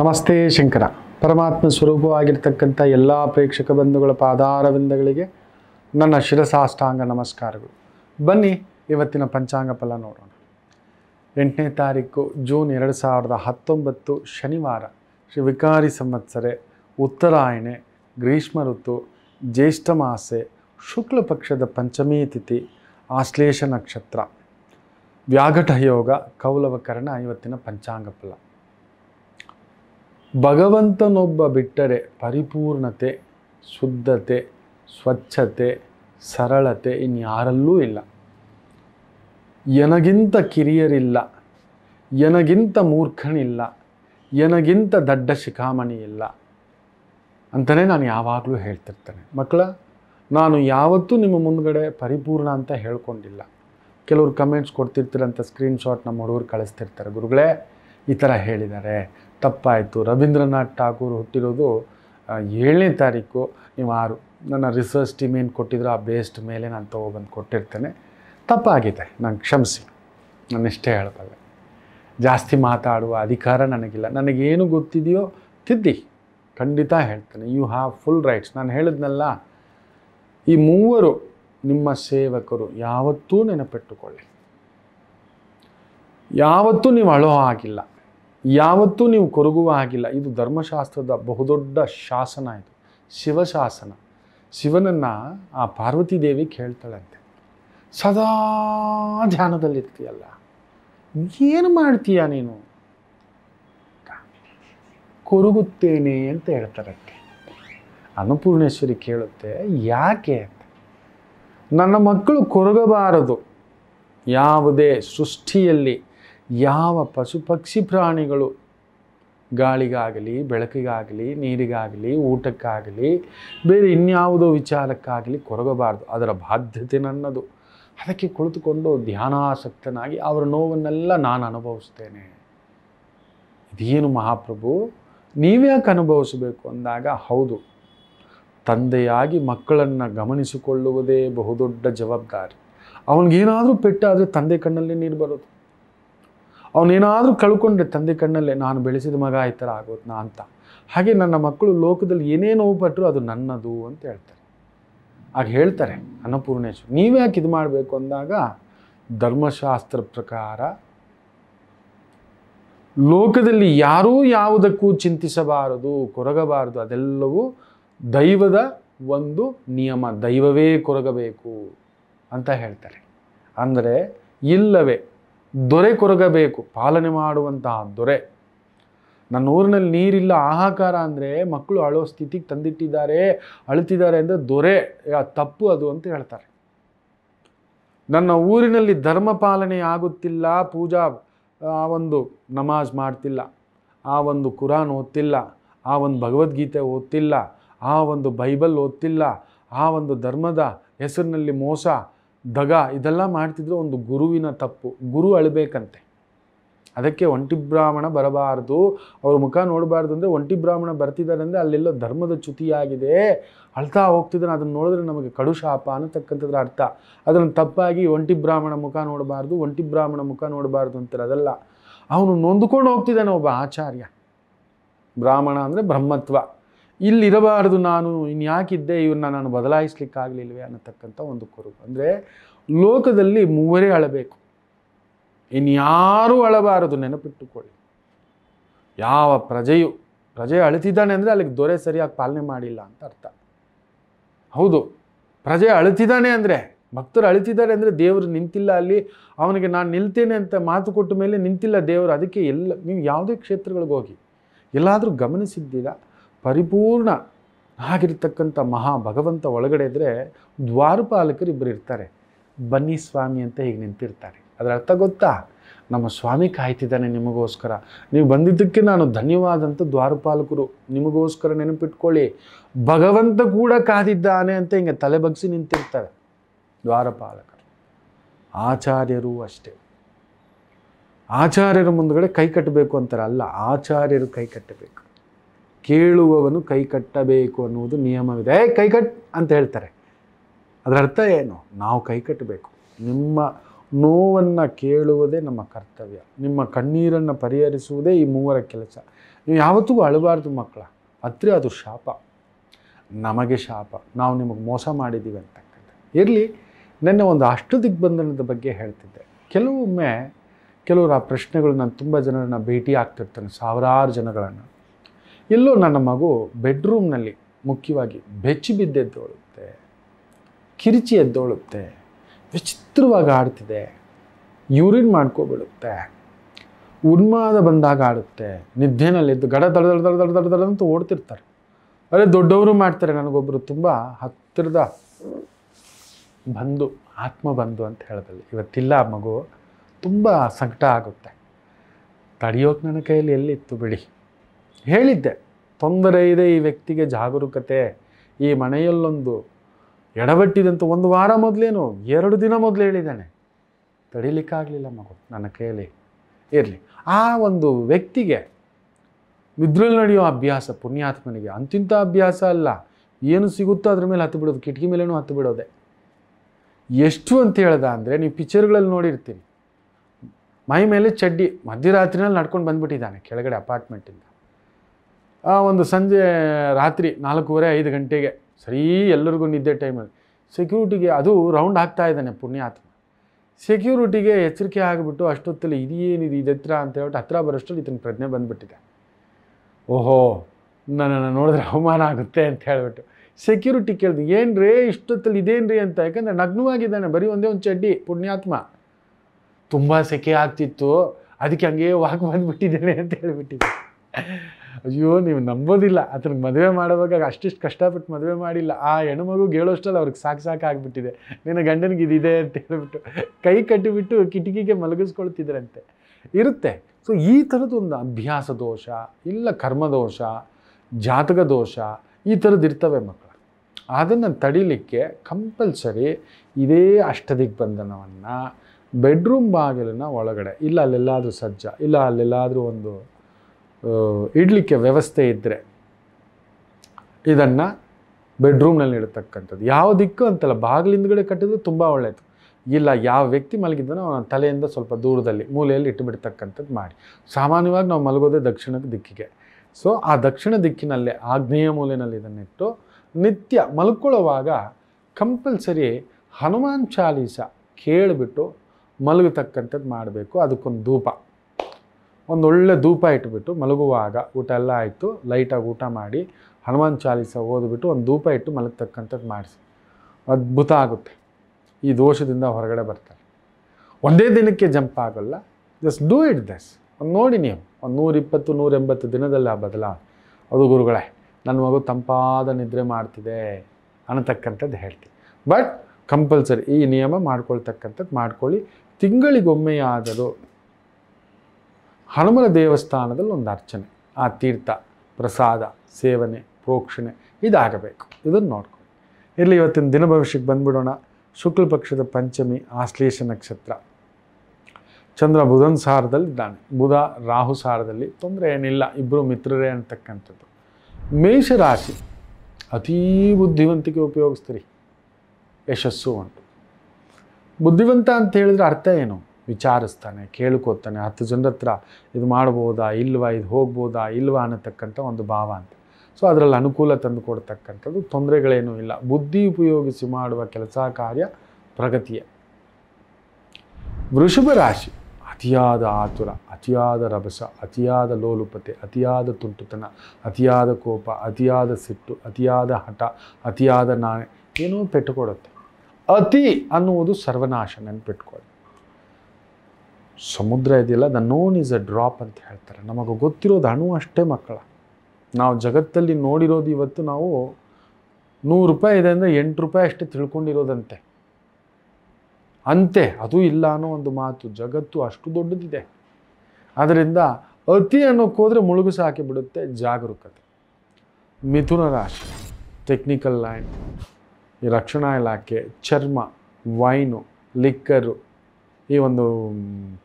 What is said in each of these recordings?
ನಮಸ್ತೆ ಶಂಕರ ಪರಮಾತ್ಮ ಸ್ವರೂಪವಾಗಿರ್ತಕ್ಕಂಥ ಎಲ್ಲ ಪ್ರೇಕ್ಷಕ ಬಂಧುಗಳ ಪಾದಾರವಿಂದಗಳಿಗೆ ನನ್ನ ಶಿರಸಾಷ್ಟಾಂಗ ನಮಸ್ಕಾರಗಳು ಬನ್ನಿ ಇವತ್ತಿನ ಪಂಚಾಂಗ ಫಲ ನೋಡೋಣ ಎಂಟನೇ ತಾರೀಕು ಜೂನ್ ಎರಡು ಸಾವಿರದ ಹತ್ತೊಂಬತ್ತು ಶನಿವಾರ ಶ್ರೀ ವಿಕಾರಿ ಸಂವತ್ಸರೆ ಉತ್ತರಾಯಣೆ ಗ್ರೀಷ್ಮ ಋತು ಜ್ಯೇಷ್ಠ ಮಾಸೆ ಶುಕ್ಲ ಪಕ್ಷದ ಪಂಚಮಿ ತಿಥಿ ಆಶ್ಲೇಷ ನಕ್ಷತ್ರ ವ್ಯಾಘಟ ಯೋಗ ಕೌಲವಕರಣ ಇವತ್ತಿನ ಪಂಚಾಂಗ ಫಲ ಭಗವಂತನೊಬ್ಬ ಬಿಟ್ಟರೆ ಪರಿಪೂರ್ಣತೆ ಶುದ್ಧತೆ ಸ್ವಚ್ಛತೆ ಸರಳತೆ ಇನ್ಯಾರಲ್ಲೂ ಇಲ್ಲ ಎನಗಿಂತ ಕಿರಿಯರಿಲ್ಲ ಎನಗಿಂತ ಮೂರ್ಖನಿಲ್ಲ ಎನಗಿಂತ ದಡ್ಡ ಶಿಖಾಮಣಿ ಇಲ್ಲ ಅಂತಲೇ ನಾನು ಯಾವಾಗಲೂ ಹೇಳ್ತಿರ್ತೇನೆ ಮಕ್ಕಳ ನಾನು ಯಾವತ್ತೂ ನಿಮ್ಮ ಮುಂದಗಡೆ ಪರಿಪೂರ್ಣ ಅಂತ ಹೇಳ್ಕೊಂಡಿಲ್ಲ ಕೆಲವರು ಕಮೆಂಟ್ಸ್ ಕೊಡ್ತಿರ್ತೀರಂತ ಸ್ಕ್ರೀನ್ಶಾಟ್ ನಮ್ಮ ಹುಡುಗರು ಕಳಿಸ್ತಿರ್ತಾರೆ ಗುರುಗಳೇ ಈ ಥರ ಹೇಳಿದ್ದಾರೆ ತಪ್ಪಾಯಿತು ರವೀಂದ್ರನಾಥ್ ಠಾಕೂರ್ ಹುಟ್ಟಿರೋದು ಏಳನೇ ತಾರೀಕು ನೀವು ಆರು ನನ್ನ ರಿಸರ್ಚ್ ಟೀಮ್ ಏನು ಕೊಟ್ಟಿದ್ರು ಆ ಬೇಸ್ಟ್ ಮೇಲೆ ನಾನು ತೊಗೊಬಂದು ಕೊಟ್ಟಿರ್ತೇನೆ ತಪ್ಪಾಗಿದೆ ನಾನು ಕ್ಷಮಿಸಿ ನಾನು ಇಷ್ಟೇ ಹೇಳ್ತೇವೆ ಜಾಸ್ತಿ ಮಾತಾಡುವ ಅಧಿಕಾರ ನನಗಿಲ್ಲ ನನಗೇನು ಗೊತ್ತಿದೆಯೋ ತಿದ್ದಿ ಖಂಡಿತ ಹೇಳ್ತೇನೆ ಯು ಹ್ಯಾವ್ ಫುಲ್ ರೈಟ್ಸ್ ನಾನು ಹೇಳಿದ್ನಲ್ಲ ಈ ಮೂವರು ನಿಮ್ಮ ಸೇವಕರು ಯಾವತ್ತೂ ನೆನಪಿಟ್ಟುಕೊಳ್ಳಿ ಯಾವತ್ತೂ ನೀವು ಅಳೋ ಆಗಿಲ್ಲ ಯಾವತ್ತೂ ನೀವು ಕೊರಗುವ ಹಾಗಿಲ್ಲ ಇದು ಧರ್ಮಶಾಸ್ತ್ರದ ಬಹುದೊಡ್ಡ ಶಾಸನ ಇದು ಶಿವಶಾಸನ ಶಿವನನ್ನು ಆ ಪಾರ್ವತಿ ದೇವಿ ಕೇಳ್ತಾಳಂತೆ ಸದಾ ಧ್ಯಾನದಲ್ಲಿರ್ತೀಯಲ್ಲ ಏನು ಮಾಡ್ತೀಯ ನೀನು ಕೊರಗುತ್ತೇನೆ ಅಂತ ಹೇಳ್ತಾರಂತೆ ಅನ್ನಪೂರ್ಣೇಶ್ವರಿ ಕೇಳುತ್ತೆ ಯಾಕೆ ನನ್ನ ಮಕ್ಕಳು ಕೊರಗಬಾರದು ಯಾವುದೇ ಸೃಷ್ಟಿಯಲ್ಲಿ ಯಾವ ಪಶು ಪಕ್ಷಿ ಪ್ರಾಣಿಗಳು ಗಾಳಿಗಾಗಲಿ ಬೆಳಕಿಗಾಗಲಿ ನೀರಿಗಾಗಲಿ ಊಟಕ್ಕಾಗಲಿ ಬೇರೆ ಇನ್ಯಾವುದೋ ವಿಚಾರಕ್ಕಾಗಲಿ ಕೊರಗಬಾರ್ದು ಅದರ ಬಾಧ್ಯತೆ ನನ್ನದು ಅದಕ್ಕೆ ಕುಳಿತುಕೊಂಡು ಧ್ಯಾನಾಸಕ್ತನಾಗಿ ಅವರ ನೋವನ್ನೆಲ್ಲ ನಾನು ಅನುಭವಿಸ್ತೇನೆ ಇದೇನು ಮಹಾಪ್ರಭು ನೀವ್ಯಾಕೆ ಅನುಭವಿಸಬೇಕು ಅಂದಾಗ ಹೌದು ತಂದೆಯಾಗಿ ಮಕ್ಕಳನ್ನು ಗಮನಿಸಿಕೊಳ್ಳುವುದೇ ಬಹುದೊಡ್ಡ ಜವಾಬ್ದಾರಿ ಅವನಿಗೇನಾದರೂ ಪೆಟ್ಟಾದರೆ ತಂದೆ ಕಣ್ಣಲ್ಲಿ ನೀರು ಬರೋದು ಅವನೇನಾದರೂ ಕಳ್ಕೊಂಡ್ರೆ ತಂದೆ ಕಣ್ಣಲ್ಲೇ ನಾನು ಬೆಳೆಸಿದ ಮಗ ಈ ಥರ ನಾ ಅಂತ ಹಾಗೆ ನನ್ನ ಮಕ್ಕಳು ಲೋಕದಲ್ಲಿ ಏನೇ ನೋವು ಪಟ್ಟರು ಅದು ನನ್ನದು ಅಂತ ಹೇಳ್ತಾರೆ ಆಗ ಹೇಳ್ತಾರೆ ಅನ್ನಪೂರ್ಣೇಶ್ವರ ನೀವೇ ಯಾಕೆ ಇದು ಮಾಡಬೇಕು ಅಂದಾಗ ಧರ್ಮಶಾಸ್ತ್ರ ಪ್ರಕಾರ ಲೋಕದಲ್ಲಿ ಯಾರೂ ಯಾವುದಕ್ಕೂ ಚಿಂತಿಸಬಾರದು ಕೊರಗಬಾರದು ಅದೆಲ್ಲವೂ ದೈವದ ಒಂದು ನಿಯಮ ದೈವವೇ ಕೊರಗಬೇಕು ಅಂತ ಹೇಳ್ತಾರೆ ಅಂದರೆ ಇಲ್ಲವೇ ದೊರೆ ಕೊರಗಬೇಕು ಪಾಲನೆ ಮಾಡುವಂತಹ ದೊರೆ ನನ್ನ ಊರಿನಲ್ಲಿ ನೀರಿಲ್ಲ ಆಹಾಕಾರ ಅಂದರೆ ಮಕ್ಕಳು ಅಳೋ ಸ್ಥಿತಿಗೆ ತಂದಿಟ್ಟಿದ್ದಾರೆ ಅಳುತ್ತಿದ್ದಾರೆ ಅಂದರೆ ದೊರೆ ತಪ್ಪು ಅದು ಅಂತ ಹೇಳ್ತಾರೆ ನನ್ನ ಊರಿನಲ್ಲಿ ಧರ್ಮ ಪಾಲನೆ ಆಗುತ್ತಿಲ್ಲ ಪೂಜಾ ಆ ಒಂದು ನಮಾಜ್ ಮಾಡ್ತಿಲ್ಲ ಆ ಒಂದು ಕುರಾನ್ ಓದ್ತಿಲ್ಲ ಆ ಒಂದು ಭಗವದ್ಗೀತೆ ಓದ್ತಿಲ್ಲ ಆ ಒಂದು ಬೈಬಲ್ ಓದ್ತಿಲ್ಲ ಆ ಒಂದು ಧರ್ಮದ ಹೆಸರಿನಲ್ಲಿ ಮೋಸ ದಗ ಇದೆಲ್ಲ ಮಾಡ್ತಿದ್ರು ಒಂದು ಗುರುವಿನ ತಪ್ಪು ಗುರು ಅಳಬೇಕಂತೆ ಅದಕ್ಕೆ ಒಂಟಿ ಬ್ರಾಹ್ಮಣ ಬರಬಾರ್ದು ಅವ್ರ ಮುಖ ನೋಡಬಾರ್ದು ಅಂದರೆ ಒಂಟಿ ಬ್ರಾಹ್ಮಣ ಬರ್ತಿದ್ದಾರೆ ಅಂದರೆ ಅಲ್ಲೆಲ್ಲೋ ಧರ್ಮದ ಚ್ಯುತಿಯಾಗಿದೆ ಅಳ್ತಾ ಹೋಗ್ತಿದ್ದಾನೆ ಅದನ್ನು ನೋಡಿದ್ರೆ ನಮಗೆ ಕಡುಶಾಪ ಅನ್ನತಕ್ಕಂಥದ್ರ ಅರ್ಥ ಅದನ್ನು ತಪ್ಪಾಗಿ ಒಂಟಿ ಬ್ರಾಹ್ಮಣ ಮುಖ ನೋಡಬಾರ್ದು ಒಂಟಿ ಬ್ರಾಹ್ಮಣ ಮುಖ ನೋಡಬಾರ್ದು ಅಂತಾರೆ ಅದೆಲ್ಲ ಅವನು ನೊಂದ್ಕೊಂಡು ಹೋಗ್ತಿದ್ದಾನೆ ಒಬ್ಬ ಆಚಾರ್ಯ ಬ್ರಾಹ್ಮಣ ಅಂದರೆ ಬ್ರಹ್ಮತ್ವ ಇಲ್ಲಿರಬಾರದು ನಾನು ಇನ್ಯಾಕಿದ್ದೆ ಇವನ್ನ ನಾನು ಬದಲಾಯಿಸ್ಲಿಕ್ಕಾಗಲಿಲ್ವೇ ಅನ್ನತಕ್ಕಂಥ ಒಂದು ಕುರುಬು ಅಂದರೆ ಲೋಕದಲ್ಲಿ ಮೂವರೇ ಅಳಬೇಕು ಇನ್ಯಾರೂ ಅಳಬಾರದು ನೆನಪಿಟ್ಟುಕೊಳ್ಳಿ ಯಾವ ಪ್ರಜೆಯು ಪ್ರಜೆ ಅಳತಿದ್ದಾನೆ ಅಂದರೆ ಅಲ್ಲಿಗೆ ದೊರೆ ಸರಿಯಾಗಿ ಪಾಲನೆ ಮಾಡಿಲ್ಲ ಅಂತ ಅರ್ಥ ಹೌದು ಪ್ರಜೆ ಅಳತಿದ್ದಾನೆ ಅಂದರೆ ಭಕ್ತರು ಅಳಿತಿದ್ದಾರೆ ಅಂದರೆ ದೇವರು ನಿಂತಿಲ್ಲ ಅಲ್ಲಿ ಅವನಿಗೆ ನಾನು ನಿಲ್ತೇನೆ ಅಂತ ಮಾತು ಕೊಟ್ಟ ಮೇಲೆ ನಿಂತಿಲ್ಲ ದೇವರು ಅದಕ್ಕೆ ಎಲ್ಲ ನೀವು ಯಾವುದೇ ಕ್ಷೇತ್ರಗಳಿಗೆ ಹೋಗಿ ಎಲ್ಲಾದರೂ ಗಮನಿಸಿದ್ದೀರಾ ಪರಿಪೂರ್ಣ ಆಗಿರ್ತಕ್ಕಂಥ ಮಹಾ ಭಗವಂತ ಒಳಗಡೆ ಇದ್ದರೆ ದ್ವಾರಪಾಲಕರು ಇಬ್ಬರು ಇರ್ತಾರೆ ಬನ್ನಿ ಸ್ವಾಮಿ ಅಂತ ಹೀಗೆ ನಿಂತಿರ್ತಾರೆ ಅದರ ಅರ್ಥ ಗೊತ್ತಾ ನಮ್ಮ ಸ್ವಾಮಿ ಕಾಯ್ತಿದ್ದಾನೆ ನಿಮಗೋಸ್ಕರ ನೀವು ಬಂದಿದ್ದಕ್ಕೆ ನಾನು ಧನ್ಯವಾದಂಥ ದ್ವಾರಪಾಲಕರು ನಿಮಗೋಸ್ಕರ ನೆನಪಿಟ್ಕೊಳ್ಳಿ ಭಗವಂತ ಕೂಡ ಕಾದಿದ್ದಾನೆ ಅಂತ ಹಿಂಗೆ ತಲೆ ಬಗ್ಸಿ ನಿಂತಿರ್ತಾರೆ ದ್ವಾರಪಾಲಕರು ಆಚಾರ್ಯರು ಅಷ್ಟೇ ಆಚಾರ್ಯರ ಮುಂದಗಡೆ ಕೈ ಕಟ್ಟಬೇಕು ಅಂತಾರೆ ಅಲ್ಲ ಆಚಾರ್ಯರು ಕೈ ಕಟ್ಟಬೇಕು ಕೇಳುವವನು ಕೈ ಕಟ್ಟಬೇಕು ಅನ್ನುವುದು ನಿಯಮವಿದೆ ಏ ಕೈ ಕಟ್ ಅಂತ ಹೇಳ್ತಾರೆ ಅದರ ಅರ್ಥ ಏನು ನಾವು ಕೈ ಕಟ್ಟಬೇಕು ನಿಮ್ಮ ನೋವನ್ನು ಕೇಳುವುದೇ ನಮ್ಮ ಕರ್ತವ್ಯ ನಿಮ್ಮ ಕಣ್ಣೀರನ್ನು ಪರಿಹರಿಸುವುದೇ ಈ ಮೂವರ ಕೆಲಸ ನೀವು ಯಾವತ್ತಿಗೂ ಅಳಬಾರ್ದು ಮಕ್ಕಳ ಅತ್ರಿ ಅದು ಶಾಪ ನಮಗೆ ಶಾಪ ನಾವು ನಿಮಗೆ ಮೋಸ ಮಾಡಿದ್ದೀವಿ ಅಂತಕ್ಕಂಥ ಇರಲಿ ನೆನ್ನೆ ಒಂದು ಅಷ್ಟು ದಿಗ್ಬಂಧನದ ಬಗ್ಗೆ ಹೇಳ್ತಿದ್ದೆ ಕೆಲವೊಮ್ಮೆ ಕೆಲವರು ಆ ಪ್ರಶ್ನೆಗಳು ನಾನು ತುಂಬ ಜನರನ್ನು ಭೇಟಿ ಆಗ್ತಿರ್ತಾನೆ ಸಾವಿರಾರು ಜನಗಳನ್ನು ಎಲ್ಲೋ ನನ್ನ ಮಗು ಬೆಡ್ರೂಮ್ನಲ್ಲಿ ಮುಖ್ಯವಾಗಿ ಬೆಚ್ಚಿ ಬಿದ್ದೆದ್ದೋಳುತ್ತೆ ಕಿರಿಚಿ ಎದ್ದೋಳುತ್ತೆ ವಿಚಿತ್ರವಾಗಿ ಆಡ್ತಿದೆ ಯೂರಿನ್ ಮಾಡ್ಕೊಬಿಡುತ್ತೆ ಉನ್ಮಾದ ಬಂದಾಗ ಆಡುತ್ತೆ ನಿದ್ದೆನಲ್ಲಿದ್ದು ಗಡ ದಡ ದಡ ದಡ ದಡ ದಡ ಅಂತ ಓಡ್ತಿರ್ತಾರೆ ಅದೇ ದೊಡ್ಡವರು ಮಾಡ್ತಾರೆ ನನಗೊಬ್ಬರು ತುಂಬ ಹತ್ತಿರದ ಬಂಧು ಆತ್ಮ ಬಂಧು ಅಂತ ಹೇಳಿದಲ್ಲಿ ಇವತ್ತಿಲ್ಲ ಮಗು ತುಂಬ ಸಂಕಟ ಆಗುತ್ತೆ ತಡೆಯೋಕೆ ನನ್ನ ಕೈಯಲ್ಲಿ ಎಲ್ಲಿತ್ತು ಬಿಡಿ ಹೇಳಿದ್ದೆ ತೊಂದರೆ ಇದೆ ಈ ವ್ಯಕ್ತಿಗೆ ಜಾಗರೂಕತೆ ಈ ಮನೆಯಲ್ಲೊಂದು ಎಡವಟ್ಟಿದಂತ ಒಂದು ವಾರ ಮೊದಲೇನು ಎರಡು ದಿನ ಮೊದಲು ಹೇಳಿದ್ದಾನೆ ತಡಿಲಿಕ್ಕಾಗಲಿಲ್ಲ ಮಗು ನನ್ನ ಕೈಯಲ್ಲಿ ಇರಲಿ ಆ ಒಂದು ವ್ಯಕ್ತಿಗೆ ನಿದ್ರಲ್ಲಿ ನಡೆಯೋ ಅಭ್ಯಾಸ ಪುಣ್ಯಾತ್ಮನಿಗೆ ಅಂತಿಂಥ ಅಭ್ಯಾಸ ಅಲ್ಲ ಏನು ಸಿಗುತ್ತೋ ಅದ್ರ ಮೇಲೆ ಹತ್ತು ಬಿಡೋದು ಕಿಟಕಿ ಮೇಲೇನು ಹತ್ತು ಬಿಡೋದೆ ಎಷ್ಟು ಅಂತ ಹೇಳ್ದ ಅಂದರೆ ನೀವು ಪಿಕ್ಚರ್ಗಳಲ್ಲಿ ನೋಡಿರ್ತೀನಿ ಮೈ ಮೇಲೆ ಚಡ್ಡಿ ಮಧ್ಯರಾತ್ರಿನಲ್ಲಿ ನಡ್ಕೊಂಡು ಬಂದ್ಬಿಟ್ಟಿದ್ದಾನೆ ಕೆಳಗಡೆ ಅಪಾರ್ಟ್ಮೆಂಟಿಂದ ಒಂದು ಸಂಜೆ ರಾತ್ರಿ ನಾಲ್ಕೂವರೆ ಐದು ಗಂಟೆಗೆ ಸರಿ ಎಲ್ಲರಿಗೂ ನಿದ್ದೆ ಟೈಮಲ್ಲಿ ಸೆಕ್ಯೂರಿಟಿಗೆ ಅದು ರೌಂಡ್ ಆಗ್ತಾ ಇದ್ದಾನೆ ಪುಣ್ಯಾತ್ಮ ಸೆಕ್ಯೂರಿಟಿಗೆ ಎಚ್ಚರಿಕೆ ಆಗಿಬಿಟ್ಟು ಅಷ್ಟೊತ್ತಲ್ಲಿ ಇದೇನಿದೆ ಇದು ಹತ್ರ ಅಂತ ಹೇಳ್ಬಿಟ್ಟು ಹತ್ರ ಬರೋಷ್ಟರಲ್ಲಿ ಇತನ ಪ್ರಜ್ಞೆ ಬಂದುಬಿಟ್ಟಿದೆ ಓಹೋ ನನ್ನನ್ನು ನೋಡಿದ್ರೆ ಅವಮಾನ ಆಗುತ್ತೆ ಅಂತ ಹೇಳಿಬಿಟ್ಟು ಸೆಕ್ಯೂರಿಟಿ ಕೇಳಿದೆ ಏನು ರೇ ಇಷ್ಟೊತ್ತಲ್ಲಿ ಇದೇನು ರೀ ಅಂತ ಯಾಕಂದರೆ ನಗ್ನವಾಗಿದ್ದಾನೆ ಬರೀ ಒಂದೇ ಒಂದು ಚಡ್ಡಿ ಪುಣ್ಯಾತ್ಮ ತುಂಬ ಸೆಕೆ ಆಗ್ತಿತ್ತು ಅದಕ್ಕೆ ಹಂಗೆ ವಾಕ್ ಬಂದುಬಿಟ್ಟಿದ್ದೇನೆ ಅಂತ ಹೇಳಿಬಿಟ್ಟಿದ್ದೆ ಅಯ್ಯೋ ನೀವು ನಂಬೋದಿಲ್ಲ ಅದನಿಗೆ ಮದುವೆ ಮಾಡುವಾಗ ಅಷ್ಟಿಷ್ಟು ಕಷ್ಟಪಟ್ಟು ಮದುವೆ ಮಾಡಿಲ್ಲ ಆ ಹೆಣ್ಮಗು ಗೇಳೋಷ್ಟಲ್ಲಿ ಅವ್ರಿಗೆ ಸಾಕು ಸಾಕಾಗ್ಬಿಟ್ಟಿದೆ ನಿನ್ನ ಗಂಡನಿಗೆ ಇದಿದೆ ಅಂತ ಹೇಳ್ಬಿಟ್ಟು ಕೈ ಕಟ್ಟಿಬಿಟ್ಟು ಕಿಟಕಿಗೆ ಮಲಗಿಸ್ಕೊಳ್ತಿದ್ರಂತೆ ಇರುತ್ತೆ ಸೊ ಈ ಥರದೊಂದು ಅಭ್ಯಾಸ ದೋಷ ಇಲ್ಲ ಕರ್ಮದೋಷ ಜಾತಕ ದೋಷ ಈ ಥರದ್ದು ಇರ್ತವೆ ಮಕ್ಕಳು ಅದನ್ನು ತಡಿಲಿಕ್ಕೆ ಕಂಪಲ್ಸರಿ ಇದೇ ಅಷ್ಟದಿಗ್ಬಂಧನವನ್ನು ಬೆಡ್ರೂಮ್ ಬಾಗಿಲನ್ನು ಒಳಗಡೆ ಇಲ್ಲ ಅಲ್ಲೆಲ್ಲಾದರೂ ಸಜ್ಜ ಇಲ್ಲ ಅಲ್ಲೆಲ್ಲಾದರೂ ಒಂದು ಇಡಲಿಕ್ಕೆ ವ್ಯವಸ್ಥೆ ಇದ್ದರೆ ಇದನ್ನು ಬೆಡ್ರೂಮ್ನಲ್ಲಿ ಇಡತಕ್ಕಂಥದ್ದು ಯಾವ ದಿಕ್ಕು ಅಂತಲ್ಲ ಬಾಗಿಲಿಂದಗಡೆ ಕಟ್ಟಿದ್ರೆ ತುಂಬ ಒಳ್ಳೆಯದು ಇಲ್ಲ ಯಾವ ವ್ಯಕ್ತಿ ಮಲಗಿದ್ದನೋ ಅವನ ತಲೆಯಿಂದ ಸ್ವಲ್ಪ ದೂರದಲ್ಲಿ ಮೂಲೆಯಲ್ಲಿ ಇಟ್ಟುಬಿಡ್ತಕ್ಕಂಥದ್ದು ಮಾಡಿ ಸಾಮಾನ್ಯವಾಗಿ ನಾವು ಮಲಗೋದೇ ದಕ್ಷಿಣದ ದಿಕ್ಕಿಗೆ ಸೊ ಆ ದಕ್ಷಿಣ ದಿಕ್ಕಿನಲ್ಲೇ ಆಗ್ನೇಯ ಮೂಲೆಯಲ್ಲಿ ಇದನ್ನಿಟ್ಟು ನಿತ್ಯ ಮಲ್ಕೊಳ್ಳುವಾಗ ಕಂಪಲ್ಸರಿ ಹನುಮಾನ್ ಚಾಲೀಸ ಕೇಳಿಬಿಟ್ಟು ಮಲಗತಕ್ಕಂಥದ್ದು ಮಾಡಬೇಕು ಅದಕ್ಕೊಂದು ಧೂಪ ಒಂದೊಳ್ಳೆ ಧೂಪ ಇಟ್ಬಿಟ್ಟು ಮಲಗುವಾಗ ಊಟ ಎಲ್ಲ ಆಯಿತು ಲೈಟಾಗಿ ಊಟ ಮಾಡಿ ಹನುಮಾನ್ ಚಾಲೀಸ ಓದ್ಬಿಟ್ಟು ಒಂದು ಧೂಪ ಇಟ್ಟು ಮಲಗ್ತಕ್ಕಂಥದ್ದು ಮಾಡಿಸಿ ಅದ್ಭುತ ಆಗುತ್ತೆ ಈ ದೋಷದಿಂದ ಹೊರಗಡೆ ಬರ್ತಾರೆ ಒಂದೇ ದಿನಕ್ಕೆ ಜಂಪ್ ಆಗೋಲ್ಲ ಜಸ್ಟ್ ಡೂ ಇಟ್ ದಸ್ ಒಂದು ನೋಡಿ ನೀವು ಒಂದು ನೂರಿಪ್ಪತ್ತು ನೂರೆಂಬತ್ತು ದಿನದಲ್ಲಿ ಆ ಬದಲಾವಣೆ ಅದು ಗುರುಗಳೇ ನನ್ನ ಮಗು ತಂಪಾದ ನಿದ್ರೆ ಮಾಡ್ತಿದೆ ಅನ್ನತಕ್ಕಂಥದ್ದು ಹೇಳ್ತೀನಿ ಬಟ್ ಕಂಪಲ್ಸರಿ ಈ ನಿಯಮ ಮಾಡ್ಕೊಳ್ತಕ್ಕಂಥದ್ದು ಮಾಡ್ಕೊಳ್ಳಿ ತಿಂಗಳಿಗೊಮ್ಮೆಯಾದರೂ ಹನುಮನ ದೇವಸ್ಥಾನದಲ್ಲಿ ಒಂದು ಅರ್ಚನೆ ಆ ತೀರ್ಥ ಪ್ರಸಾದ ಸೇವನೆ ಪ್ರೋಕ್ಷಣೆ ಇದಾಗಬೇಕು ಇದನ್ನು ನೋಡ್ಕೊಳ್ಳಿ ಇರಲಿ ಇವತ್ತಿನ ದಿನ ಭವಿಷ್ಯಕ್ಕೆ ಬಂದ್ಬಿಡೋಣ ಶುಕ್ಲ ಪಕ್ಷದ ಪಂಚಮಿ ಆಶ್ಲೇಷ ನಕ್ಷತ್ರ ಚಂದ್ರ ಬುಧನ್ ಇದ್ದಾನೆ ಬುಧ ರಾಹು ಸಾರದಲ್ಲಿ ತೊಂದರೆ ಏನಿಲ್ಲ ಇಬ್ಬರು ಮಿತ್ರರೇ ಅಂತಕ್ಕಂಥದ್ದು ಮೇಷರಾಶಿ ಅತೀ ಬುದ್ಧಿವಂತಿಕೆ ಉಪಯೋಗಿಸ್ತೀರಿ ಯಶಸ್ಸು ಉಂಟು ಬುದ್ಧಿವಂತ ಅಂತ ಹೇಳಿದ್ರೆ ಅರ್ಥ ಏನು ವಿಚಾರಿಸ್ತಾನೆ ಕೇಳ್ಕೊತಾನೆ ಹತ್ತು ಜನರ ಹತ್ರ ಇದು ಮಾಡ್ಬೋದಾ ಇಲ್ವಾ ಇದು ಹೋಗ್ಬೋದಾ ಇಲ್ವಾ ಅನ್ನತಕ್ಕಂಥ ಒಂದು ಭಾವ ಅಂತ ಸೊ ಅದರಲ್ಲಿ ಅನುಕೂಲ ತಂದು ಕೊಡ್ತಕ್ಕಂಥದ್ದು ತೊಂದರೆಗಳೇನೂ ಇಲ್ಲ ಬುದ್ಧಿ ಉಪಯೋಗಿಸಿ ಮಾಡುವ ಕೆಲಸ ಕಾರ್ಯ ಪ್ರಗತಿಯೇ ವೃಷಭ ರಾಶಿ ಅತಿಯಾದ ಆತುರ ಅತಿಯಾದ ರಭಸ ಅತಿಯಾದ ಲೋಲುಪತೆ ಅತಿಯಾದ ತುಂಟುತನ ಅತಿಯಾದ ಕೋಪ ಅತಿಯಾದ ಸಿಟ್ಟು ಅತಿಯಾದ ಹಠ ಅತಿಯಾದ ನಾಣೆ ಏನೋ ಪೆಟ್ಟುಕೊಡುತ್ತೆ ಅತಿ ಅನ್ನುವುದು ಸರ್ವನಾಶ ನೆನಪಿಟ್ಕೊಳ್ಳಿ ಸಮುದ್ರ ಇದೆಯಲ್ಲ the known is a drop ಅಂತ ಹೇಳ್ತಾರೆ ನಮಗೆ ಗೊತ್ತಿರೋದು ಅಣು ಅಷ್ಟೇ ಮಕ್ಕಳ ನಾವು ಜಗತ್ತಲ್ಲಿ ನೋಡಿರೋದು ಇವತ್ತು ನಾವು ನೂರು ರೂಪಾಯಿ ಇದೆ ಅಂದರೆ ಎಂಟು ರೂಪಾಯಿ ಅಷ್ಟೇ ತಿಳ್ಕೊಂಡಿರೋದಂತೆ ಅಂತೆ ಅದು ಇಲ್ಲ ಅನ್ನೋ ಒಂದು ಮಾತು ಜಗತ್ತು ಅಷ್ಟು ದೊಡ್ಡದಿದೆ ಅದರಿಂದ ಅತಿ ಅನ್ನೋಕ್ಕೋದ್ರೆ ಮುಳುಗಿಸಿ ಬಿಡುತ್ತೆ ಜಾಗರೂಕತೆ ಮಿಥುನ ರಾಶಿ ಟೆಕ್ನಿಕಲ್ ಲೈನ್ ರಕ್ಷಣಾ ಇಲಾಖೆ ಚರ್ಮ ವೈನು ಲಿಕ್ಕರು ಈ ಒಂದು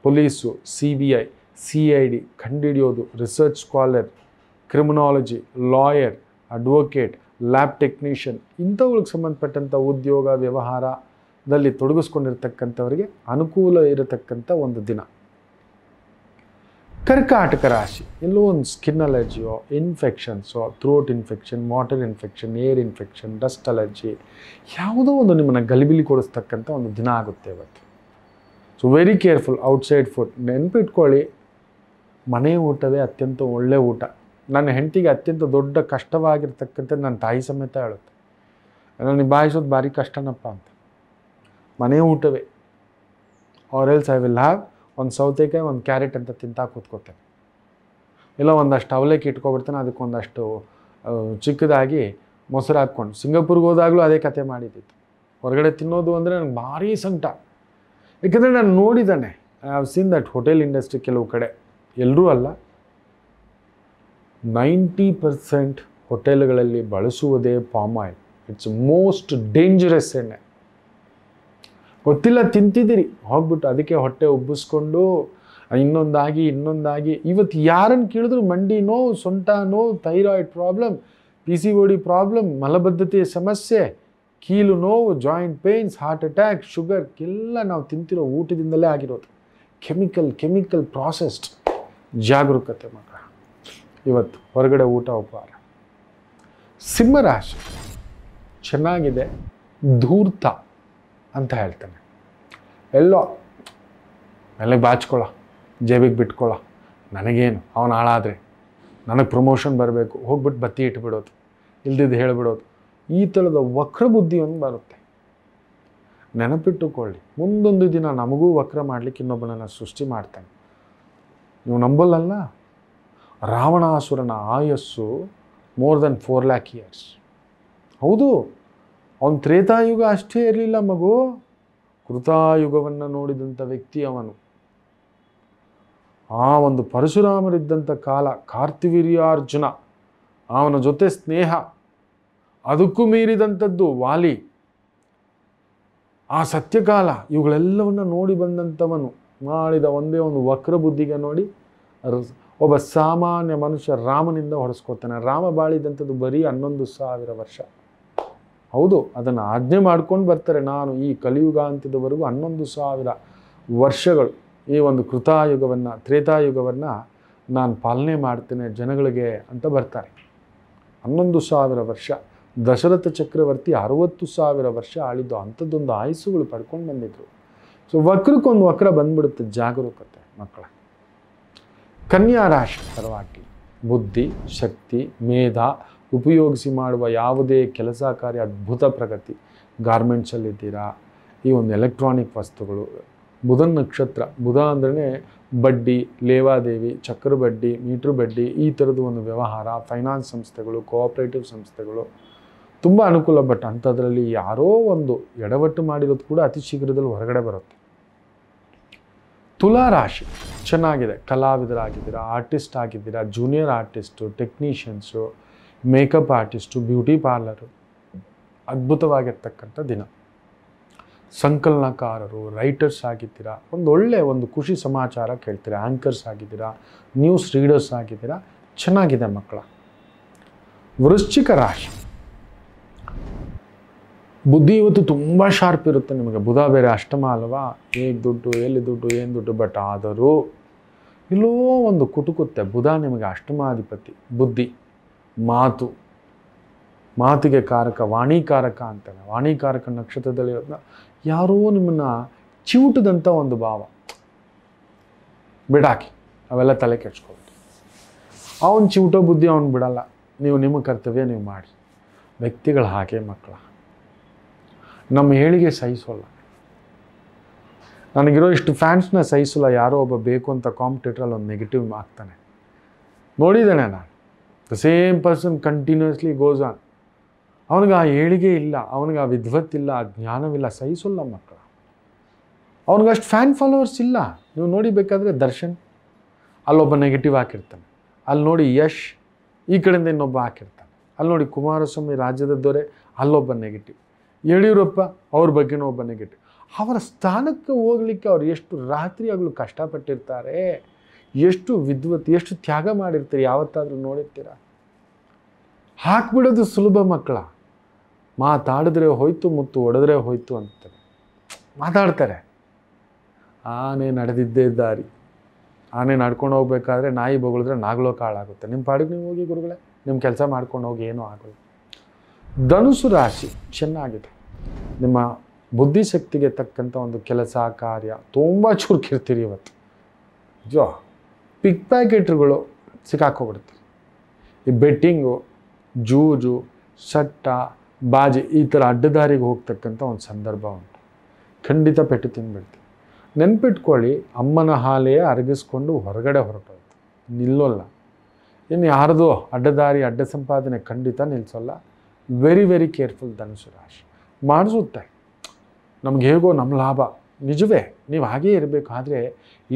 police C B I C I D ಕಂಡುಹಿಡಿಯೋದು research scholar criminology lawyer advocate lab technician ಇಂಥವ್ಗಳಿಗೆ ಸಂಬಂಧಪಟ್ಟಂಥ ಉದ್ಯೋಗ ವ್ಯವಹಾರದಲ್ಲಿ ತೊಡಗಿಸ್ಕೊಂಡಿರ್ತಕ್ಕಂಥವರಿಗೆ ಅನುಕೂಲ ಇರತಕ್ಕಂಥ ಒಂದು ದಿನ ಕರ್ಕಾಟಕ ರಾಶಿ ಎಲ್ಲೋ ಒಂದು ಸ್ಕಿನ್ ಅಲರ್ಜಿಯೋ ಇನ್ಫೆಕ್ಷನ್ಸೋ throat infection water infection air infection dust allergy ಯಾವುದೋ ಒಂದು ನಿಮ್ಮನ್ನು ಗಲಿಬಿಲಿ ಕೊಡಿಸ್ತಕ್ಕಂಥ ಒಂದು ದಿನ ಆಗುತ್ತೆ ಇವತ್ತು so very careful outside food ನೆನಪಿಟ್ಕೊಳ್ಳಿ ಮನೆ ಊಟವೇ ಅತ್ಯಂತ ಒಳ್ಳೆ ಊಟ ನನ್ನ ಹೆಂಡತಿಗೆ ಅತ್ಯಂತ ದೊಡ್ಡ ಕಷ್ಟವಾಗಿರ್ತಕ್ಕಂಥ ನನ್ನ ತಾಯಿ ಸಮೇತ ಹೇಳುತ್ತೆ ನಾನು ನಿಭಾಯಿಸೋದು ಭಾರಿ ಕಷ್ಟನಪ್ಪ ಅಂತ ಮನೆ ಊಟವೇ or else I will have ಒಂದು ಸೌತೆಕಾಯಿ ಒಂದು ಕ್ಯಾರೆಟ್ ಅಂತ ತಿಂತಾ ಕೂತ್ಕೋತೇನೆ ಇಲ್ಲ ಒಂದಷ್ಟು ಅವಲೇಕಿ ಇಟ್ಕೊಬಿಡ್ತಾನೆ ಅದಕ್ಕೆ ಚಿಕ್ಕದಾಗಿ ಮೊಸರು ಹಾಕ್ಕೊಂಡು ಸಿಂಗಾಪುರ್ಗೆ ಹೋದಾಗಲೂ ಅದೇ ಕತೆ ಮಾಡಿದ್ದಿತ್ತು ಹೊರಗಡೆ ತಿನ್ನೋದು ಅಂದರೆ ನನಗೆ ಭಾರಿ ಸಂಕಟ ಯಾಕಂದರೆ ನಾನು ನೋಡಿದ್ದಾನೆ I have seen that hotel industry ಕೆಲವು ಕಡೆ ಎಲ್ಲರೂ ಅಲ್ಲ ನೈಂಟಿ ಪರ್ಸೆಂಟ್ ಹೋಟೆಲ್ಗಳಲ್ಲಿ ಬಳಸುವುದೇ palm oil it's most dangerous ಎಣ್ಣೆ ಗೊತ್ತಿಲ್ಲ ತಿಂತಿದ್ದೀರಿ ಹೋಗ್ಬಿಟ್ಟು ಅದಕ್ಕೆ ಹೊಟ್ಟೆ ಒಬ್ಬಿಸ್ಕೊಂಡು ಇನ್ನೊಂದಾಗಿ ಇನ್ನೊಂದಾಗಿ ಇವತ್ತು ಯಾರನ್ನು ಕೇಳಿದ್ರು ಮಂಡಿ ನೋವು ಸೊಂಟ ನೋವು thyroid problem P C O D problem ಮಲಬದ್ಧತೆಯ ಸಮಸ್ಯೆ ಕೀಲು ನೋವು joint pains heart attack sugar ಎಲ್ಲ ನಾವು ತಿಂತಿರೋ ಊಟದಿಂದಲೇ ಆಗಿರೋದು ಕೆಮಿಕಲ್ ಕೆಮಿಕಲ್ ಪ್ರಾಸೆಸ್ಡ್ ಜಾಗರೂಕತೆ ಮಗ ಇವತ್ತು ಹೊರಗಡೆ ಊಟ ಉಪಹಾರ ಸಿಂಹರಾಶಿ ಚೆನ್ನಾಗಿದೆ ಧೂರ್ತ ಅಂತ ಹೇಳ್ತಾನೆ ಎಲ್ಲೋ ಮೇಲೆ ಬಾಚ್ಕೊಳ ಜೇಬಿಗೆ ಬಿಟ್ಕೊಳ ನನಗೇನು ಅವನು ಹಾಳಾದರೆ ನನಗೆ ಪ್ರಮೋಷನ್ ಬರಬೇಕು ಹೋಗ್ಬಿಟ್ಟು ಬತ್ತಿ ಇಟ್ಬಿಡೋದು ಇಲ್ದಿದ್ದು ಹೇಳಿಬಿಡೋದು ಈ ಥರದ ವಕ್ರಬುದ್ಧಿಯೊಂದು ಬರುತ್ತೆ ನೆನಪಿಟ್ಟುಕೊಳ್ಳಿ ಮುಂದೊಂದು ದಿನ ನಮಗೂ ವಕ್ರ ಮಾಡಲಿಕ್ಕೆ ಇನ್ನೊಬ್ಬನನ್ನು ಸೃಷ್ಟಿ ಮಾಡ್ತಾನೆ ನೀವು ನಂಬಲ್ಲ ರಾವಣಾಸುರನ ಆಯಸ್ಸು more than four lakh years ಹೌದು ಅವನ ತ್ರೇತಾಯುಗ ಅಷ್ಟೇ ಇರಲಿಲ್ಲ ಮಗು ಕೃತಾಯುಗವನ್ನು ನೋಡಿದಂಥ ವ್ಯಕ್ತಿ ಅವನು ಆ ಒಂದು ಪರಶುರಾಮರಿದ್ದಂಥ ಕಾಲ ಕಾರ್ತಿವೀರ್ಯಾರ್ಜುನ ಅವನ ಜೊತೆ ಸ್ನೇಹ ಅದಕ್ಕೂ ಮೀರಿದಂಥದ್ದು ವಾಲಿ ಆ ಸತ್ಯಕಾಲ ಇವುಗಳೆಲ್ಲವನ್ನು ನೋಡಿ ಬಂದಂಥವನು ಮಾಡಿದ ಒಂದೇ ಒಂದು ವಕ್ರ ಬುದ್ಧಿಗೆ ನೋಡಿ ಒಬ್ಬ ಸಾಮಾನ್ಯ ಮನುಷ್ಯ ರಾಮನಿಂದ ಹೊಡೆಸ್ಕೋತಾನೆ ರಾಮ ಬಾಳಿದಂಥದ್ದು ಬರೀ ಹನ್ನೊಂದು ಸಾವಿರ ವರ್ಷ ಹೌದು ಅದನ್ನು ಆಜ್ಞೆ ಮಾಡ್ಕೊಂಡು ಬರ್ತಾರೆ ನಾನು ಈ ಕಲಿಯುಗ ಅಂತಿದ್ದವರೆಗೂ ಹನ್ನೊಂದು ಸಾವಿರ ವರ್ಷಗಳು ಈ ಒಂದು ಕೃತಾಯುಗವನ್ನು ತ್ರೇತಾಯುಗವನ್ನು ನಾನು ಪಾಲನೆ ಮಾಡ್ತೇನೆ ಜನಗಳಿಗೆ ಅಂತ ಬರ್ತಾರೆ ಹನ್ನೊಂದು ಸಾವಿರ ವರ್ಷ ದಶರಥ ಚಕ್ರವರ್ತಿ ಅರವತ್ತು ಸಾವಿರ ವರ್ಷ ಆಳಿದ್ದು ಅಂಥದ್ದೊಂದು ಆಯಸ್ಸುಗಳು ಪಡ್ಕೊಂಡು ಬಂದಿದ್ರು ಸೊ ವಕ್ರಕ್ಕೊಂದು ವಕ್ರ ಬಂದ್ಬಿಡುತ್ತೆ ಜಾಗರೂಕತೆ ಮಕ್ಕಳ ಕನ್ಯಾ ರಾಶಿ ಪರವಾಗಿ ಬುದ್ಧಿ ಶಕ್ತಿ ಮೇಧ ಉಪಯೋಗಿಸಿ ಮಾಡುವ ಯಾವುದೇ ಕೆಲಸ ಕಾರ್ಯ ಅದ್ಭುತ ಪ್ರಗತಿ ಗಾರ್ಮೆಂಟ್ಸಲ್ಲಿದ್ದೀರಾ ಈ ಒಂದು ಎಲೆಕ್ಟ್ರಾನಿಕ್ ವಸ್ತುಗಳು ಬುಧನ್ ನಕ್ಷತ್ರ ಬುಧ ಅಂದ್ರೆ ಬಡ್ಡಿ ಲೇವಾದೇವಿ ಚಕ್ರ ಬಡ್ಡಿ ಮೀಟ್ರ್ ಬಡ್ಡಿ ಈ ಥರದ ಒಂದು ವ್ಯವಹಾರ ಫೈನಾನ್ಸ್ ಸಂಸ್ಥೆಗಳು ಕೋಆಪ್ರೇಟಿವ್ ಸಂಸ್ಥೆಗಳು ತುಂಬ ಅನುಕೂಲ ಬಟ್ ಅಂಥದ್ರಲ್ಲಿ ಯಾರೋ ಒಂದು ಎಡವಟ್ಟು ಮಾಡಿರೋದು ಕೂಡ ಅತಿ ಶೀಘ್ರದಲ್ಲಿ ಹೊರಗಡೆ ಬರುತ್ತೆ ತುಲಾ ರಾಶಿ ಚೆನ್ನಾಗಿದೆ ಕಲಾವಿದರಾಗಿದ್ದೀರಾ ಆರ್ಟಿಸ್ಟ್ ಆಗಿದ್ದೀರಾ junior artist technicians makeup artist beauty parlour ಅದ್ಭುತವಾಗಿರ್ತಕ್ಕಂಥ ದಿನ ಸಂಕಲನಕಾರರು ರೈಟರ್ಸ್ ಆಗಿದ್ದೀರಾ ಒಂದು ಒಳ್ಳೆ ಒಂದು ಖುಷಿ ಸಮಾಚಾರ ಕೇಳ್ತೀರಾ ಆ್ಯಂಕರ್ಸ್ ಆಗಿದ್ದೀರಾ ನ್ಯೂಸ್ ರೀಡರ್ಸ್ ಆಗಿದ್ದೀರಾ ಚೆನ್ನಾಗಿದೆ ಮಕ್ಕಳ ವೃಶ್ಚಿಕ ರಾಶಿ ಬುದ್ಧಿ ಇವತ್ತು ತುಂಬ ಶಾರ್ಪ್ ಇರುತ್ತೆ ನಿಮಗೆ ಬುಧ ಬೇರೆ ಅಷ್ಟಮ ಅಲ್ವಾ ಹೇಗೆ ದುಡ್ಡು ಎಲ್ಲಿ ದುಡ್ಡು ಏನು ದುಡ್ಡು ಬಟ್ ಆದರೂ ಇಲ್ಲೋ ಒಂದು ಕುಟುಕುತ್ತೆ ಬುಧ ನಿಮಗೆ ಅಷ್ಟಮಾಧಿಪತಿ ಬುದ್ಧಿ ಮಾತು ಮಾತಿಗೆ ಕಾರಕ ವಾಣಿಕಾರಕ ಅಂತಾನೆ ವಾಣಿಕಾರಕ ನಕ್ಷತ್ರದಲ್ಲಿ ಯಾರೋ ನಿಮ್ಮನ್ನು ಚಿವುಟದಂಥ ಒಂದು ಭಾವ ಬಿಡಾಕಿ ಅವೆಲ್ಲ ತಲೆ ಕೆಡ್ಸ್ಕೊಳ್ತು ಅವ್ನು ಚಿವುಟೋ ಬುದ್ಧಿ ಅವ್ನು ಬಿಡಲ್ಲ ನೀವು ನಿಮ್ಮ ಕರ್ತವ್ಯ ನೀವು ಮಾಡಿ ವ್ಯಕ್ತಿಗಳು ಹಾಗೆ ಮಕ್ಕಳ ನಮ್ಮ ಏಳಿಗೆ ಸಹಿಸೋಲ್ಲ ನನಗಿರೋ ಇಷ್ಟು ಫ್ಯಾನ್ಸ್ನ ಸಹಿಸೋಲ್ಲ ಯಾರೋ ಒಬ್ಬ ಬೇಕು ಅಂತ ಕಾಂಪಿಟೇಟ್ರಲ್ಲಿ ಒಂದು ನೆಗೆಟಿವ್ ಆಗ್ತಾನೆ ನೋಡಿದ್ದೇನೆ ನಾನು the same person continuously goes on ಅವನಿಗೆ ಆ ಏಳಿಗೆ ಇಲ್ಲ ಅವನಿಗೆ ಆ ವಿದ್ವತ್ತಿಲ್ಲ ಆ ಜ್ಞಾನವಿಲ್ಲ ಸಹಿಸೋಲ್ಲ ಮಕ್ಕಳು ಅಷ್ಟು ಫ್ಯಾನ್ ಫಾಲೋವರ್ಸ್ ಇಲ್ಲ ನೀವು ನೋಡಿ ಬೇಕಾದರೆ ದರ್ಶನ್ ಅಲ್ಲೊಬ್ಬ ನೆಗೆಟಿವ್ ಹಾಕಿರ್ತಾನೆ ಅಲ್ಲಿ ನೋಡಿ ಯಶ್ ಈ ಕಡೆಯಿಂದ ಇನ್ನೊಬ್ಬ ಹಾಕಿರ್ತಾನೆ ಅಲ್ಲಿ ನೋಡಿ ಕುಮಾರಸ್ವಾಮಿ ರಾಜ್ಯದ ದೊರೆ ಅಲ್ಲೊಬ್ಬ ನೆಗೆಟಿವ್ ಯಡಿಯೂರಪ್ಪ ಅವ್ರ ಬಗ್ಗೆನೂ ಒಬ್ಬ ನೆಗೆಟಿವ್ ಅವರ ಸ್ಥಾನಕ್ಕೆ ಹೋಗ್ಲಿಕ್ಕೆ ಅವ್ರು ಎಷ್ಟು ರಾತ್ರಿ ಆಗಲು ಕಷ್ಟಪಟ್ಟಿರ್ತಾರೆ ಎಷ್ಟು ವಿದ್ವತ್ ಎಷ್ಟು ತ್ಯಾಗ ಮಾಡಿರ್ತೀರಿ ಯಾವತ್ತಾದರೂ ನೋಡಿರ್ತೀರ ಹಾಕ್ಬಿಡೋದು ಸುಲಭ ಮಕ್ಕಳ ಮಾತಾಡಿದ್ರೆ ಹೋಯ್ತು ಮುತ್ತು ಒಡೆದ್ರೆ ಹೋಯ್ತು ಅಂತಾರೆ ಮಾತಾಡ್ತಾರೆ ಆನೆ ನಡೆದಿದ್ದೇ ದಾರಿ ಆನೆ ನಡ್ಕೊಂಡು ಹೋಗ್ಬೇಕಾದ್ರೆ ನಾಯಿ ಬಗಳಿದ್ರೆ ನಾಗಲೋ ಕಾಳಾಗುತ್ತೆ ನಿಮ್ಮ ಪಾಡಿಗೆ ನೀವು ಹೋಗಿ ಗುರುಗಳೇ ನಿಮ್ಮ ಕೆಲಸ ಮಾಡ್ಕೊಂಡು ಹೋಗಿ ಏನೂ ಆಗೋಲ್ಲ ಧನುಸು ರಾಶಿ ಚೆನ್ನಾಗಿದೆ ನಿಮ್ಮ ಬುದ್ಧಿಶಕ್ತಿಗೆ ತಕ್ಕಂಥ ಒಂದು ಕೆಲಸ ಕಾರ್ಯ ತುಂಬ ಚುರುಕಿರ್ತೀರಿ ಇವತ್ತು ಜೋ ಪಿಕ್ ಪ್ಯಾಕೆಟ್ರುಗಳು ಸಿಕ್ಕಾಕೋಗ್ಬಿಡ್ತೀರಿ ಈ ಬೆಟ್ಟಿಂಗು ಜೂಜು ಸಟ್ಟ ಬಾಜಿ ಈ ಥರ ಅಡ್ಡದಾರಿಗೆ ಹೋಗ್ತಕ್ಕಂಥ ಒಂದು ಸಂದರ್ಭ ಉಂಟು ಖಂಡಿತ ಪೆಟ್ಟು ತಿಂದುಬಿಡ್ತೀವಿ ನೆನ್ಪಿಟ್ಕೊಳ್ಳಿ ಅಮ್ಮನ ಹಾಲೆಯೇ ಅರಗಿಸ್ಕೊಂಡು ಹೊರಗಡೆ ಹೊರಟೋಯ್ತು ನಿಲ್ಲೋಲ್ಲ ಇನ್ನು ಯಾರ್ದೋ ಅಡ್ಡದಾರಿ ಅಡ್ಡ ಸಂಪಾದನೆ ಖಂಡಿತ ನಿಲ್ಲಿಸೋಲ್ಲ ವೆರಿ ವೆರಿ ಕೇರ್ಫುಲ್ ಧನುಸು ರಾಶಿ ಮಾಡಿಸುತ್ತೆ ನಮ್ಗೆ ಹೇಗೋ ನಮ್ಮ ಲಾಭ ನಿಜವೇ ನೀವು ಹಾಗೇ ಇರಬೇಕು ಆದರೆ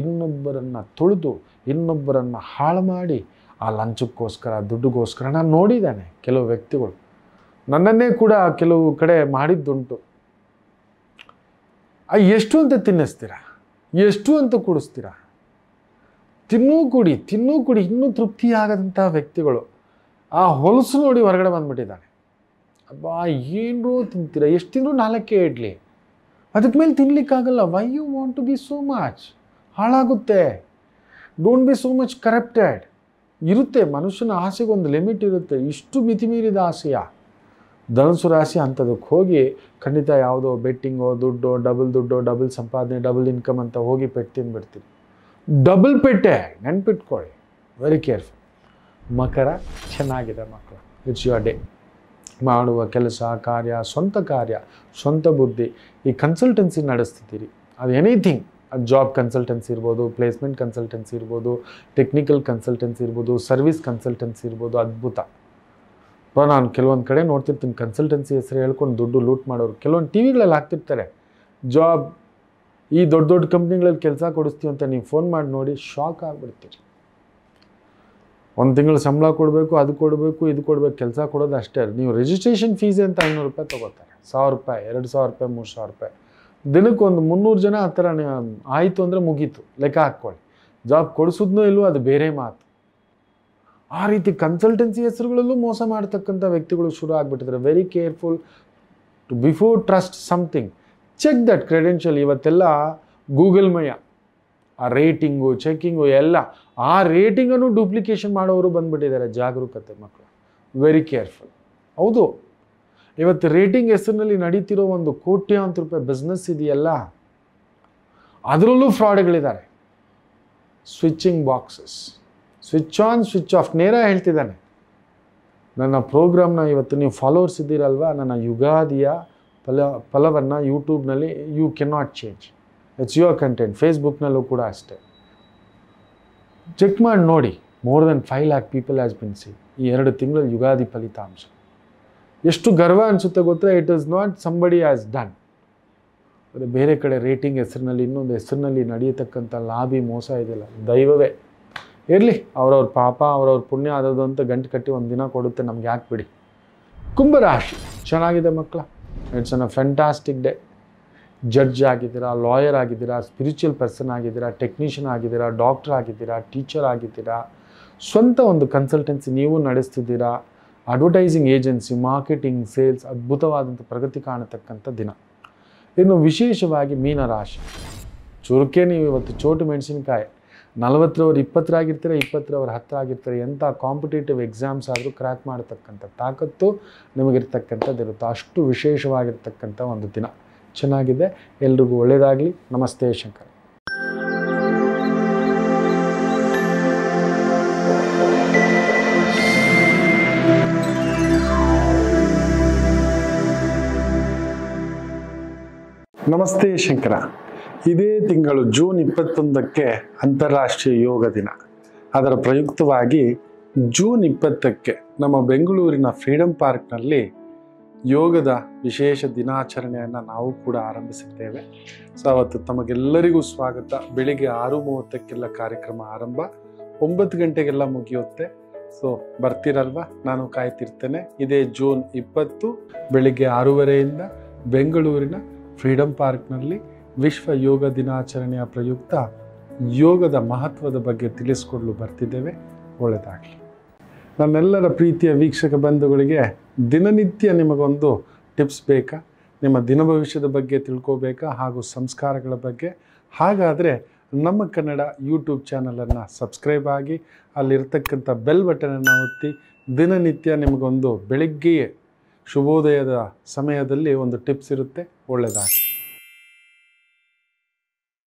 ಇನ್ನೊಬ್ಬರನ್ನು ತುಳಿದು ಇನ್ನೊಬ್ಬರನ್ನು ಹಾಳು ಮಾಡಿ ಆ ಲಂಚಕ್ಕೋಸ್ಕರ ದುಡ್ಡುಗೋಸ್ಕರ ನಾನು ನೋಡಿದ್ದಾನೆ ಕೆಲವು ವ್ಯಕ್ತಿಗಳು ನನ್ನನ್ನೇ ಕೂಡ ಕೆಲವು ಕಡೆ ಮಾಡಿದ್ದುಂಟು ಆ ಎಷ್ಟು ಅಂತ ತಿನ್ನಿಸ್ತೀರಾ ಎಷ್ಟು ಅಂತ ಕುಡಿಸ್ತೀರಾ ತಿನ್ನೂ ಕುಡಿ ತಿನ್ನೂ ಕುಡಿ ಇನ್ನೂ ತೃಪ್ತಿಯಾಗದಂಥ ವ್ಯಕ್ತಿಗಳು ಆ ಹೊಲಸು ನೋಡಿ ಹೊರಗಡೆ ಬಂದುಬಿಟ್ಟಿದ್ದಾನೆ ಅಬ್ಬಾ ಏನು ತಿಂತೀರಾ ಎಷ್ಟು ತಿಂದರೂ ನಾಲ್ಕೇ ಇಡ್ಲಿ ಅದಕ್ಕೆ ಮೇಲೆ ತಿನ್ಲಿಕ್ಕಾಗಲ್ಲ why you want to be so much ಹಾಳಾಗುತ್ತೆ don't be so much corrupted ಇರುತ್ತೆ ಮನುಷ್ಯನ ಆಸೆಗೆ ಒಂದು ಲಿಮಿಟ್ ಇರುತ್ತೆ ಇಷ್ಟು ಮಿತಿ ಮೀರಿದ ಆಸೆಯ ಧನಸು ರಾಶಿ ಅಂಥದಕ್ಕೆ ಹೋಗಿ ಖಂಡಿತ ಯಾವುದೋ ಬೆಟ್ಟಿಂಗೋ ದುಡ್ಡು ಡಬಲ್ ದುಡ್ಡು ಡಬಲ್ ಸಂಪಾದನೆ ಡಬಲ್ ಇನ್ಕಮ್ ಅಂತ ಹೋಗಿ ಪೆಟ್ಟು ತಿಂದುಬಿಡ್ತೀನಿ ಡಬಲ್ ಪೆಟ್ಟೆ ನೆನ್ಪಿಟ್ಕೊಳ್ಳಿ ವೆರಿ ಕೇರ್ಫುಲ್ ಮಕರ ಚೆನ್ನಾಗಿದೆ ಮಕ್ಕಳು ಇಟ್ಸ್ ಯುವರ್ ಡೇ ಮಾಡುವ ಕೆಲಸ ಕಾರ್ಯ ಸ್ವಂತ ಕಾರ್ಯ ಸ್ವಂತ ಬುದ್ಧಿ ಈ ಕನ್ಸಲ್ಟೆನ್ಸಿ ನಡೆಸ್ತಿದ್ದೀರಿ ಅದು ಎನಿಥಿಂಗ್ ಜಾಬ್ ಕನ್ಸಲ್ಟೆನ್ಸಿ ಇರ್ಬೋದು ಪ್ಲೇಸ್ಮೆಂಟ್ ಕನ್ಸಲ್ಟೆನ್ಸಿ ಇರ್ಬೋದು ಟೆಕ್ನಿಕಲ್ ಕನ್ಸಲ್ಟೆನ್ಸಿ ಇರ್ಬೋದು ಸರ್ವಿಸ್ ಕನ್ಸಲ್ಟೆನ್ಸಿ ಇರ್ಬೋದು ಅದ್ಭುತ ಬ ನಾನು ಕೆಲವೊಂದು ಕಡೆ ನೋಡ್ತಿರ್ತೀನಿ ಕನ್ಸಲ್ಟೆನ್ಸಿ ಹೆಸರು ಹೇಳ್ಕೊಂಡು ದುಡ್ಡು ಲೂಟ್ ಮಾಡೋರು ಕೆಲವೊಂದು ಟಿ ವಿಗಳಲ್ಲಿ ಹಾಕ್ತಿರ್ತಾರೆ ಜಾಬ್ ಈ ದೊಡ್ಡ ದೊಡ್ಡ ಕಂಪ್ನಿಗಳಲ್ಲಿ ಕೆಲಸ ಕೊಡಿಸ್ತೀವಿ ಅಂತ ನೀವು ಫೋನ್ ಮಾಡಿ ನೋಡಿ ಶಾಕ್ ಆಗಿಬಿಡ್ತೀರಿ ಒಂದು ತಿಂಗಳು ಸಂಬಳ ಕೊಡಬೇಕು ಅದು ಕೊಡಬೇಕು ಇದು ಕೊಡಬೇಕು ಕೆಲಸ ಕೊಡೋದು ಅಷ್ಟೇ ನೀವು ರಿಜಿಸ್ಟ್ರೇಷನ್ ಫೀಸ್ ಅಂತ ಐನೂರು ರೂಪಾಯಿ ತೊಗೋತಾರೆ ಸಾವಿರ ರೂಪಾಯಿ ಎರಡು ಸಾವಿರ ರೂಪಾಯಿ ಮೂರು ಸಾವಿರ ರೂಪಾಯಿ ದಿನಕ್ಕೆ ಒಂದು ಮುನ್ನೂರು ಜನ ಆ ಥರ ಆಯಿತು ಅಂದರೆ ಮುಗೀತು ಲೆಕ್ಕ ಹಾಕ್ಕೊಳ್ಳಿ ಜಾಬ್ ಕೊಡಿಸೋದ್ನೂ ಇಲ್ಲವೋ ಅದು ಬೇರೆ ಮಾತು ಆ ರೀತಿ ಕನ್ಸಲ್ಟೆನ್ಸಿ ಹೆಸರುಗಳಲ್ಲೂ ಮೋಸ ಮಾಡ್ತಕ್ಕಂಥ ವ್ಯಕ್ತಿಗಳು ಶುರು ಆಗ್ಬಿಟ್ಟಿದ್ರು very careful to before trust something check that credential ಇವತ್ತೆಲ್ಲ ಗೂಗಲ್ ಮಯ ಆ ರೇಟಿಂಗು ಚೆಕ್ಕಿಂಗು ಎಲ್ಲ ಆ ರೇಟಿಂಗನ್ನು ಡೂಪ್ಲಿಕೇಶನ್ ಮಾಡೋರು ಬಂದುಬಿಟ್ಟಿದ್ದಾರೆ ಜಾಗರೂಕತೆ ಮಕ್ಕಳು ವೆರಿ ಕೇರ್ಫುಲ್ ಹೌದು ಇವತ್ತು ರೇಟಿಂಗ್ ಹೆಸರಿನಲ್ಲಿ ನಡೀತಿರೋ ಒಂದು ಕೋಟ್ಯಾಂತರ ರೂಪಾಯಿ ಬಿಸ್ನೆಸ್ ಇದೆಯಲ್ಲ ಅದರಲ್ಲೂ ಫ್ರಾಡ್ಗಳಿದ್ದಾರೆ switching boxes switch on switch off ನೇರ ಹೇಳ್ತಿದ್ದಾನೆ ನನ್ನ ಪ್ರೋಗ್ರಾಮ್ನ ಇವತ್ತು ನೀವು ಫಾಲೋವರ್ಸ್ ಇದ್ದೀರಲ್ವ ನನ್ನ ಯುಗಾದಿಯ ಫಲ ಫಲವನ್ನು ಯೂಟ್ಯೂಬ್ನಲ್ಲಿ you can not change it's your content ಫೇಸ್ಬುಕ್ನಲ್ಲೂ ಕೂಡ ಅಷ್ಟೇ ಚೆಕ್ ಮಾಡಿ ನೋಡಿ more than five lakh people has been see ಈ ಎರಡು ತಿಂಗಳಲ್ಲಿ ಯುಗಾದಿ ಫಲಿತಾಂಶ ಎಷ್ಟು ಗರ್ವ ಅನಿಸುತ್ತೆ ಗೊತ್ತಾ it is not somebody has done ಅದೇ ಬೇರೆ ಕಡೆ ರೇಟಿಂಗ್ ಹೆಸರಿನಲ್ಲಿ ಇನ್ನೊಂದು ಹೆಸರಿನಲ್ಲಿ ನಡೆಯತಕ್ಕಂಥ ಲಾಭಿ ಮೋಸ ಇದೆಯಲ್ಲ ದೈವವೇ ಇರಲಿ ಅವರವ್ರ ಪಾಪ ಅವರವ್ರ ಪುಣ್ಯ ಆದದ್ದು ಅಂತ ಗಂಟು ಕಟ್ಟಿ ಒಂದು ದಿನ ಕೊಡುತ್ತೆ ನಮ್ಗೆ ಯಾಕೆ ಬಿಡಿ ಕುಂಭರಾಶಿ ಚೆನ್ನಾಗಿದೆ ಮಕ್ಕಳ it's an a fantastic day judge ಆಗಿದ್ದೀರಾ ಲಾಯರ್ ಆಗಿದ್ದೀರಾ ಸ್ಪಿರಿಚುವಲ್ ಪರ್ಸನ್ ಆಗಿದ್ದೀರಾ ಟೆಕ್ನಿಷಿಯನ್ ಆಗಿದ್ದೀರಾ ಡಾಕ್ಟರ್ ಆಗಿದ್ದೀರಾ ಟೀಚರ್ ಆಗಿದ್ದೀರಾ ಸ್ವಂತ ಒಂದು ಕನ್ಸಲ್ಟೆನ್ಸಿ ನೀವು ನಡೆಸ್ತಿದ್ದೀರಾ ಅಡ್ವರ್ಟೈಸಿಂಗ್ ಏಜೆನ್ಸಿ ಮಾರ್ಕೆಟಿಂಗ್ ಸೇಲ್ಸ್ ಅದ್ಭುತವಾದಂಥ ಪ್ರಗತಿ ಕಾಣತಕ್ಕಂಥ ದಿನ ಇನ್ನು ವಿಶೇಷವಾಗಿ ಮೀನರಾಶಿ ಚುರುಕೆ ನೀವು ಇವತ್ತು ಚೋಟು ಮೆಣಸಿನಕಾಯಿ ನಲವತ್ತರವ್ರು ಇಪ್ಪತ್ತರಾಗಿರ್ತೀರ ಇಪ್ಪತ್ತರವ್ರು ಹತ್ತರಾಗಿರ್ತಾರೆ ಎಂಥ ಕಾಂಪಿಟೇಟಿವ್ ಎಕ್ಸಾಮ್ಸ್ ಆದರೂ ಕ್ರ್ಯಾಕ್ ಮಾಡತಕ್ಕಂಥ ತಾಕತ್ತು ನಿಮಗಿರ್ತಕ್ಕಂಥದ್ದಿರುತ್ತೆ ಅಷ್ಟು ವಿಶೇಷವಾಗಿರ್ತಕ್ಕಂಥ ಒಂದು ದಿನ ಚೆನ್ನಾಗಿದೆ ಎಲ್ರಿಗೂ ಒಳ್ಳೆಯದಾಗಲಿ ನಮಸ್ತೆ ಶಂಕರ ನಮಸ್ತೆ ಶಂಕರ ಇದೇ ತಿಂಗಳು ಜೂನ್ ಇಪ್ಪತ್ತೊಂದಕ್ಕೆ ಅಂತಾರಾಷ್ಟ್ರೀಯ ಯೋಗ ದಿನ ಅದರ ಪ್ರಯುಕ್ತವಾಗಿ ಜೂನ್ ಇಪ್ಪತ್ತಕ್ಕೆ ನಮ್ಮ ಬೆಂಗಳೂರಿನ ಫ್ರೀಡಂ ಪಾರ್ಕ್ನಲ್ಲಿ ಯೋಗದ ವಿಶೇಷ ದಿನಾಚರಣೆಯನ್ನು ನಾವು ಕೂಡ ಆರಂಭಿಸಿದ್ದೇವೆ ಸೊ ಅವತ್ತು ತಮಗೆಲ್ಲರಿಗೂ ಸ್ವಾಗತ ಬೆಳಿಗ್ಗೆ ಆರು ಮೂವತ್ತಕ್ಕೆಲ್ಲ ಕಾರ್ಯಕ್ರಮ ಆರಂಭ ಒಂಬತ್ತು ಗಂಟೆಗೆಲ್ಲ ಮುಗಿಯುತ್ತೆ ಸೊ ಬರ್ತೀರಲ್ವ ನಾನು ಕಾಯ್ತಿರ್ತೇನೆ ಇದೇ ಜೂನ್ ಇಪ್ಪತ್ತು ಬೆಳಿಗ್ಗೆ ಆರೂವರೆಯಿಂದ ಬೆಂಗಳೂರಿನ ಫ್ರೀಡಮ್ ಪಾರ್ಕ್ನಲ್ಲಿ ವಿಶ್ವ ಯೋಗ ದಿನಾಚರಣೆಯ ಪ್ರಯುಕ್ತ ಯೋಗದ ಮಹತ್ವದ ಬಗ್ಗೆ ತಿಳಿಸ್ಕೊಡಲು ಬರ್ತಿದ್ದೇವೆ ಒಳ್ಳೆಯದಾಗಲಿ ನನ್ನೆಲ್ಲರ ಪ್ರೀತಿಯ ವೀಕ್ಷಕ ಬಂಧುಗಳಿಗೆ ದಿನನಿತ್ಯ ನಿಮಗೊಂದು ಟಿಪ್ಸ್ ಬೇಕಾ ನಿಮ್ಮ ದಿನ ಭವಿಷ್ಯದ ಬಗ್ಗೆ ತಿಳ್ಕೋಬೇಕಾ ಹಾಗೂ ಸಂಸ್ಕಾರಗಳ ಬಗ್ಗೆ ಹಾಗಾದರೆ ನಮ್ಮ ಕನ್ನಡ ಯೂಟ್ಯೂಬ್ ಚಾನಲನ್ನು ಸಬ್ಸ್ಕ್ರೈಬ್ ಆಗಿ ಅಲ್ಲಿರ್ತಕ್ಕಂಥ ಬೆಲ್ ಬಟನನ್ನು ಒತ್ತಿ ದಿನನಿತ್ಯ ನಿಮಗೊಂದು ಬೆಳಗ್ಗೆಯೇ ಶುಭೋದಯದ ಸಮಯದಲ್ಲಿ ಒಂದು ಟಿಪ್ಸ್ ಇರುತ್ತೆ ಒಳ್ಳೆಯದಾಗಿ